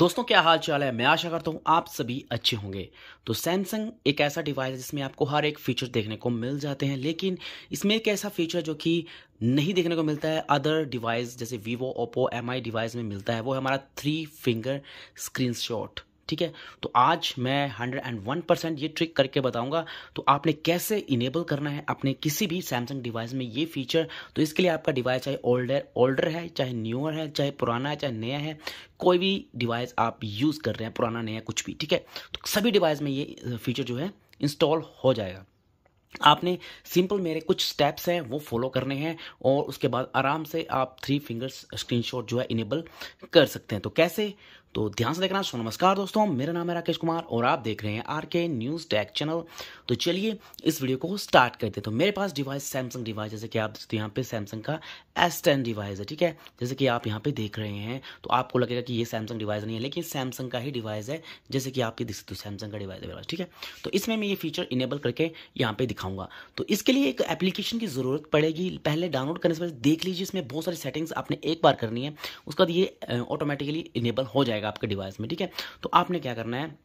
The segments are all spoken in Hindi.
दोस्तों क्या हाल चाल है मैं आशा करता हूँ आप सभी अच्छे होंगे तो सैमसंग एक ऐसा डिवाइस है जिसमें आपको हर एक फीचर देखने को मिल जाते हैं लेकिन इसमें एक ऐसा फीचर जो कि नहीं देखने को मिलता है अदर डिवाइस जैसे वीवो ओप्पो एम डिवाइस में मिलता है वो है हमारा थ्री फिंगर स्क्रीन शॉट ठीक है तो आज मैं हंड्रेड एंड वन परसेंट ये ट्रिक करके बताऊंगा तो आपने कैसे इनेबल करना है अपने किसी भी सैमसंग डिवाइस में ये फीचर तो इसके लिए आपका डिवाइस चाहे ओल्डर ओल्डर है चाहे न्यूअर है चाहे पुराना है चाहे नया है कोई भी डिवाइस आप यूज़ कर रहे हैं पुराना नया कुछ भी ठीक है तो सभी डिवाइस में ये फीचर जो है इंस्टॉल हो जाएगा आपने सिंपल मेरे कुछ स्टेप्स हैं वो फॉलो करने हैं और उसके बाद आराम से आप थ्री फिंगर्स स्क्रीनशॉट जो है इनेबल कर सकते हैं तो कैसे तो ध्यान से देखना सो नमस्कार दोस्तों मेरा नाम है राकेश कुमार और आप देख रहे हैं आर के न्यूज़ टैक चैनल तो चलिए इस वीडियो को स्टार्ट करते तो मेरे पास डिवाइस सैमसंग डिवाइस जैसे कि आप दोस्तों यहाँ पे सैमसंग का एस टेन डिवाइस है ठीक है जैसे कि आप यहाँ पे देख रहे हैं तो आपको लगेगा कि ये सैमसंग डिवाइस नहीं है लेकिन सैमसंग का ही डिवाइस है जैसे कि आप ये देख सकते हो सैमसंग का डिवाइस है ठीक है तो इसमें मैं ये फीचर इनेबल करके यहाँ पे दिखाऊंगा तो इसके लिए एक एप्लीकेशन की ज़रूरत पड़ेगी पहले डाउनलोड करने से पहले देख लीजिए इसमें बहुत सारी सेटिंग्स आपने एक बार करनी है उसके बाद ये ऑटोमेटिकली इनेबल हो जाएगा जाएगा आपके डिवाइस में ठीक है तो आपने क्या करना है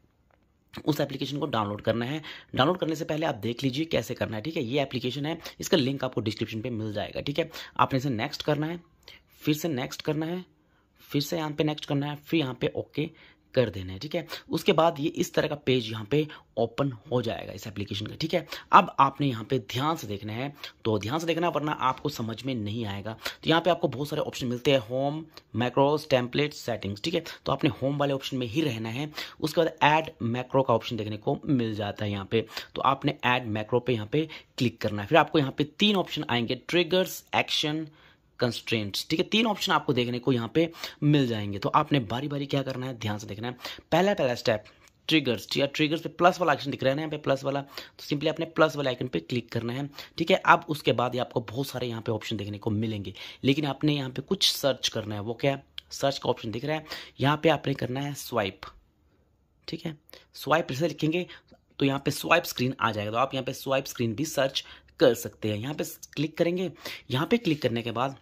उस एप्लीकेशन को डाउनलोड करना है डाउनलोड करने से पहले आप देख लीजिए कैसे करना है ठीक है ये एप्लीकेशन है इसका लिंक आपको डिस्क्रिप्शन पे मिल जाएगा ठीक है आपने इसे नेक्स्ट करना है फिर से नेक्स्ट करना है फिर से यहाँ पे नेक्स्ट करना है फिर यहाँ पे ओके कर देना है ठीक है उसके बाद ये इस तरह का पेज यहाँ पे ओपन हो जाएगा इस एप्लीकेशन का ठीक है अब आपने यहाँ पे ध्यान से देखना है तो ध्यान से देखना वरना आपको समझ में नहीं आएगा तो यहाँ पे आपको बहुत सारे ऑप्शन मिलते हैं होम मैक्रोस टेम्पलेट सेटिंग्स ठीक है तो आपने होम वाले ऑप्शन में ही रहना है उसके बाद एड मैक्रो का ऑप्शन देखने को मिल जाता है यहाँ पे तो आपने एड मैक्रो पे यहाँ पे क्लिक करना है फिर आपको यहाँ पे तीन ऑप्शन आएंगे ट्रिगर्स एक्शन कंस्ट्रेंट्स ठीक है तीन ऑप्शन आपको देखने को यहाँ पे मिल जाएंगे तो आपने बारी बारी क्या करना है ध्यान से देखना है पहला पहला स्टेप ट्रिगर्स ठीक है ट्रिगर्स पे प्लस वाला ऑप्शन दिख रहा है ना यहाँ पे प्लस वाला तो सिंपली आपने प्लस वाले आइकन पे क्लिक करना है ठीक है अब उसके बाद ये आपको बहुत सारे यहाँ पे ऑप्शन देखने को मिलेंगे लेकिन आपने यहाँ पे कुछ सर्च करना है वो क्या है सर्च का ऑप्शन दिख रहा है यहाँ पे आपने करना है स्वाइप ठीक है स्वाइप जैसे लिखेंगे तो यहाँ पे स्वाइप स्क्रीन आ जाएगा तो आप यहाँ पे स्वाइप स्क्रीन भी सर्च कर सकते हैं यहाँ पे क्लिक करेंगे यहाँ पे क्लिक करने के बाद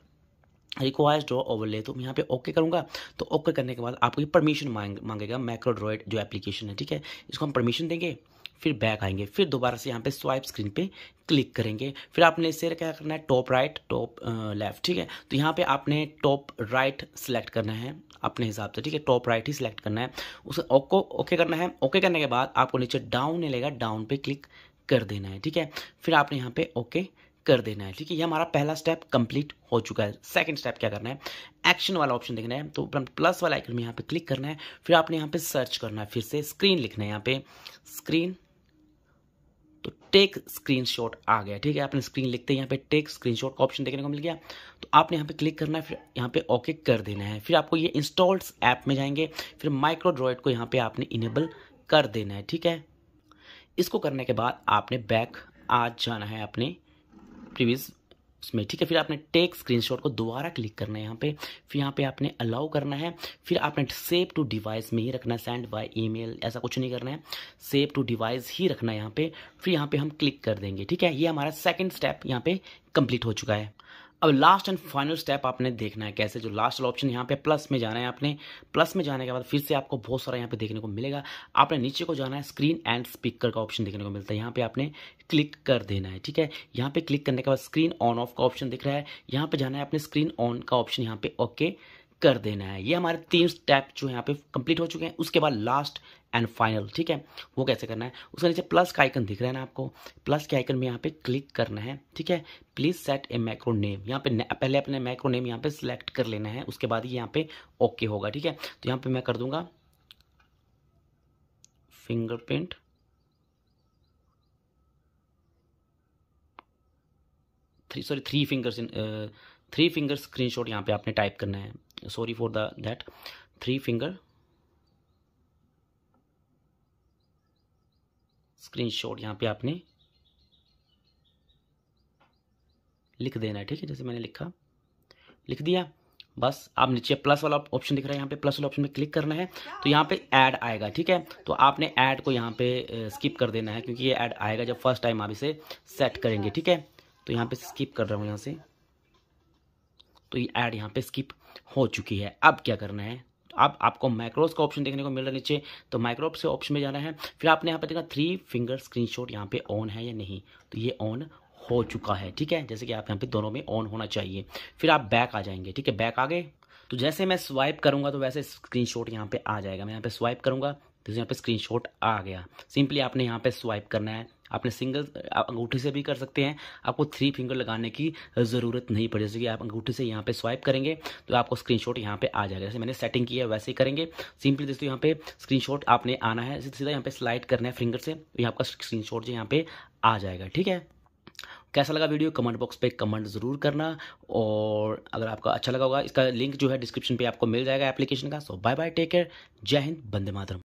रिक्वायर्स ड्रॉ ओवरले तो मैं यहाँ पे ओके okay करूँगा तो ओके okay करने के बाद आपको ये परमिशन मांग मांगेगा मैक्रोड्रॉइड जो एप्लीकेशन है ठीक है इसको हम परमिशन देंगे फिर बैक आएंगे फिर दोबारा से यहाँ पे स्वाइप स्क्रीन पे क्लिक करेंगे फिर आपने इसे क्या करना है टॉप राइट टॉप लेफ्ट ठीक है तो यहाँ पे आपने टॉप राइट सेलेक्ट करना है अपने हिसाब से ठीक है टॉप राइट ही सिलेक्ट करना है उसे ओको ओके करना है ओके करने के बाद आपको नीचे डाउन लेगा डाउन पे क्लिक कर देना है ठीक है फिर आपने यहाँ पे ओके कर देना है ठीक है ये हमारा पहला स्टेप कंप्लीट हो चुका है सेकंड स्टेप क्या करना है एक्शन वाला ऑप्शन देखना है तो प्लस वाला आइकन में यहाँ पे क्लिक करना है फिर आपने यहाँ पे सर्च करना है फिर से स्क्रीन लिखना है यहाँ पे स्क्रीन तो टेक स्क्रीन आ गया ठीक है आपने स्क्रीन लिखते हैं यहाँ पे टेक स्क्रीन का ऑप्शन देखने को मिल गया तो आपने यहाँ पे क्लिक करना है फिर यहाँ पे ओके कर देना है फिर आपको ये इंस्टॉल्ड ऐप में जाएंगे फिर माइक्रोड्रॉइड को यहाँ पे आपने इनेबल कर देना है ठीक है इसको करने के बाद आपने बैक आ जाना है अपने प्रीवियस उसमें ठीक है फिर आपने टेक स्क्रीनशॉट को दोबारा क्लिक करना है यहाँ पे फिर यहाँ पे आपने अलाउ करना है फिर आपने सेव टू डिवाइस में ही रखना है सेंड बाय ईमेल ऐसा कुछ नहीं करना है सेव टू डिवाइस ही रखना है यहाँ पे फिर यहाँ पे हम क्लिक कर देंगे ठीक है ये हमारा सेकंड स्टेप यहाँ पे कंप्लीट हो चुका है अब लास्ट एंड फाइनल स्टेप आपने देखना है कैसे जो लास्ट ऑप्शन यहाँ पे प्लस में जाना है आपने प्लस में जाने के बाद फिर से आपको बहुत सारा यहाँ पे देखने को मिलेगा आपने नीचे को जाना है स्क्रीन एंड स्पीकर का ऑप्शन देखने को मिलता है यहाँ पे आपने क्लिक कर देना है ठीक है यहाँ पे क्लिक करने के बाद स्क्रीन ऑन ऑफ का ऑप्शन दिख रहा है यहाँ पे जाना है आपने स्क्रीन ऑन का ऑप्शन यहाँ पे ओके okay, कर देना है ये हमारे तीन स्टेप जो यहाँ पे कंप्लीट हो चुके हैं उसके बाद लास्ट एंड फाइनल ठीक है वो कैसे करना है उसके नीचे प्लस का आइकन दिख रहा है ना आपको प्लस के आइकन में यहाँ पे क्लिक करना है ठीक है please set a macro name यहाँ पे पहले अपने मैक्रो नेम यहाँ पे सिलेक्ट कर लेना है उसके बाद ही यहाँ पे ओके होगा ठीक है तो यहाँ पे मैं कर दूंगा fingerprint three sorry three fingers three finger screenshot यहाँ पे आपने टाइप करना है sorry for the that three finger screenshot यहाँ पे आपने लिख देना है ठीक है जैसे मैंने लिखा लिख दिया बस आप नीचे प्लस वाला ऑप्शन दिख रहा है यहाँ पे प्लस वाला ऑप्शन में क्लिक करना है तो यहाँ पे ऐड आएगा ठीक है तो आपने ऐड को यहाँ पे स्किप कर देना है क्योंकि ये ऐड आएगा जब फर्स्ट टाइम आप इसे सेट करेंगे ठीक है तो यहाँ पे स्किप कर रहा हूँ यहाँ से तो ये ऐड यहाँ पे स्किप हो चुकी है अब क्या करना है अब तो आपको माइक्रोस का ऑप्शन देखने को मिल रहा है नीचे तो माइक्रोप से ऑप्शन में जाना है फिर आपने यहाँ पे देखा थ्री फिंगर स्क्रीनशॉट यहाँ पे ऑन है या नहीं तो ये ऑन हो चुका है ठीक है जैसे कि आप यहाँ पे दोनों में ऑन होना चाहिए फिर आप बैक आ जाएंगे ठीक है बैक आ गए तो जैसे मैं स्वाइप करूंगा तो वैसे शॉट यहाँ पे आ जाएगा मैं यहाँ पे स्वाइप करूंगा तो यहाँ पे शॉट आ गया सिंपली आपने यहाँ पे स्वाइप करना है अपने सिंगल अंगूठे से भी कर सकते हैं आपको थ्री फिंगर लगाने की ज़रूरत नहीं पड़े जैसे कि आप अंगूठे से यहाँ पे स्वाइप करेंगे तो आपको स्क्रीन शॉट यहाँ पे आ जाएगा जैसे मैंने सेटिंग की है वैसे ही करेंगे सिंपली दोस्तों यहाँ पे स्क्रीन आपने आना है सीधा यहाँ पे स्लाइड करना है फिंगर से तो यहाँ आपका स्क्रीन शॉट जो यहाँ पे आ जाएगा ठीक है कैसा लगा वीडियो कमेंट बॉक्स पे कमेंट ज़रूर करना और अगर आपका अच्छा लगा होगा इसका लिंक जो है डिस्क्रिप्शन पे आपको मिल जाएगा एप्लीकेशन का so bye bye take care जय हिंद बंदे मातरम